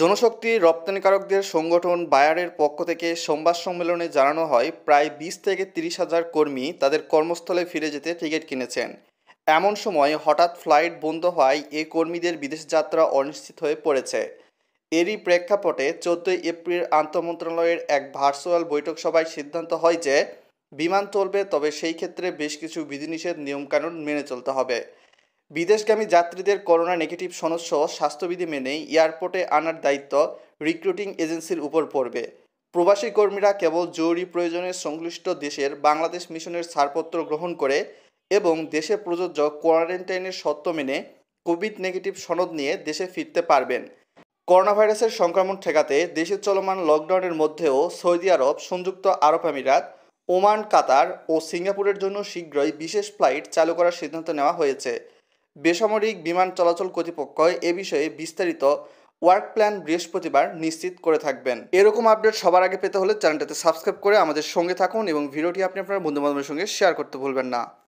জনশক্তি রপ্তানিকারকদের সংগঠন বায়ারের পক্ষ থেকে সংবাদ সম্মেলনে জানানো হয় প্রায় বিশ থেকে তিরিশ হাজার কর্মী তাদের কর্মস্থলে ফিরে যেতে টিকিট কিনেছেন এমন সময় হঠাৎ ফ্লাইট বন্ধ হওয়ায় এ কর্মীদের বিদেশ যাত্রা অনিশ্চিত হয়ে পড়েছে এরই প্রেক্ষাপটে চোদ্দই এপ্রিল আন্তঃমন্ত্রণালয়ের এক ভার্চুয়াল বৈঠক সভায় সিদ্ধান্ত হয় যে বিমান চলবে তবে সেই ক্ষেত্রে বেশ কিছু বিধিনিষেধ নিয়মকানুন মেনে চলতে হবে বিদেশগামী যাত্রীদের করোনা নেগেটিভ সনদসহ স্বাস্থ্যবিধি মেনে এয়ারপোর্টে আনার দায়িত্ব রিক্রুটিং এজেন্সির উপর পড়বে প্রবাসী কর্মীরা কেবল জরুরি প্রয়োজনে সংশ্লিষ্ট দেশের বাংলাদেশ মিশনের ছাড়পত্র গ্রহণ করে এবং দেশে প্রযোজ্য কোয়ারেন্টাইনের সত্ত্ব মেনে কোভিড নেগেটিভ সনদ নিয়ে দেশে ফিরতে পারবেন করোনা ভাইরাসের সংক্রমণ ঠেকাতে দেশে চলমান লকডাউনের মধ্যেও সৌদি আরব সংযুক্ত আরব আমিরাত ওমান কাতার ও সিঙ্গাপুরের জন্য শীঘ্রই বিশেষ ফ্লাইট চালু করার সিদ্ধান্ত নেওয়া হয়েছে বেসামরিক বিমান চলাচল কর্তৃপক্ষ এ বিষয়ে বিস্তারিত ওয়ার্ক প্ল্যান বৃহস্পতিবার নিশ্চিত করে থাকবেন এরকম আপডেট সবার আগে পেতে হলে চ্যানেলটাতে সাবস্ক্রাইব করে আমাদের সঙ্গে থাকুন এবং ভিডিওটি আপনি আপনার বন্ধুবান্ধবের সঙ্গে শেয়ার করতে ভুলবেন না